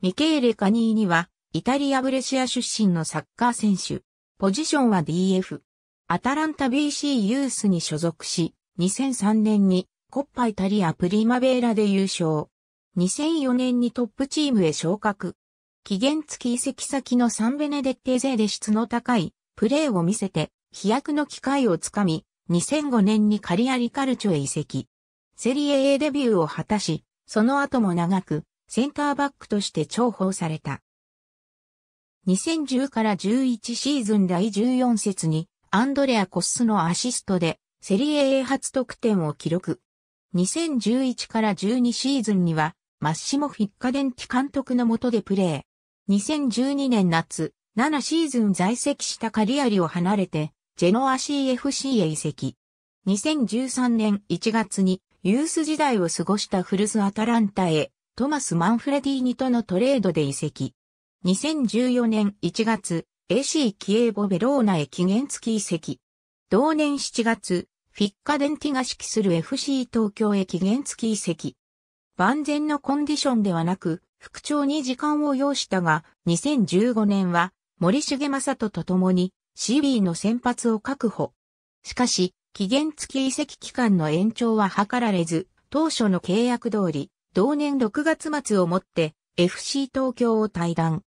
ミケーレ・カニーニは、イタリア・ブレシア出身のサッカー選手。ポジションは DF。アタランタ BC ユースに所属し、2003年にコッパイタリアプリマベーラで優勝。2004年にトップチームへ昇格。期限付き移籍先のサンベネデッテ勢で質の高いプレーを見せて飛躍の機会をつかみ、2005年にカリアリカルチョへ移籍。セリエ A デビューを果たし、その後も長くセンターバックとして重宝された。2010から11シーズン第14節にアンドレア・コッスのアシストでセリエ A 初得点を記録。2011から12シーズンにはマッシモ・フィッカデンティ監督の下でプレー。2012年夏、7シーズン在籍したカリアリを離れて、ジェノア CFC へ移籍。2013年1月にユース時代を過ごしたフルズ・アタランタへトマス・マンフレディーニとのトレードで移籍。2014年1月、AC キエーボ・ベローナへ期限付き移籍。同年7月、フィッカデンティが指揮する FC 東京へ期限付き移籍。万全のコンディションではなく、復調に時間を要したが、2015年は森重正人と共に CB の先発を確保。しかし、期限付き移籍期間の延長は図られず、当初の契約通り、同年6月末をもって FC 東京を退団。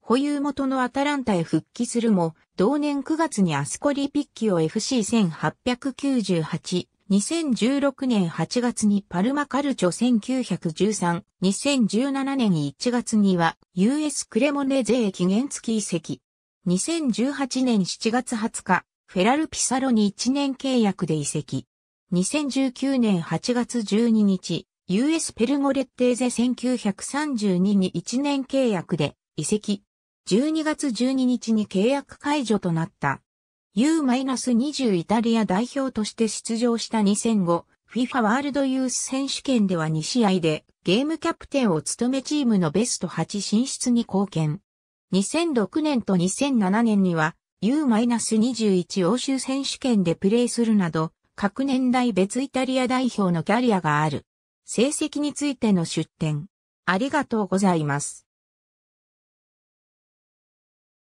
保有元のアタランタへ復帰するも、同年9月にアスコリピッキを FC1898、2016年8月にパルマカルチョ1913、2017年1月には US クレモネ税期限付き移籍。2018年7月20日、フェラルピサロに1年契約で移籍。2019年8月12日、US ペルゴレッテーゼ1932に1年契約で移籍。12月12日に契約解除となった。U-20 イタリア代表として出場した2005 FIFA ワールドユース選手権では2試合でゲームキャプテンを務めチームのベスト8進出に貢献。2006年と2007年には U-21 欧州選手権でプレーするなど各年代別イタリア代表のキャリアがある。成績についての出展。ありがとうございます。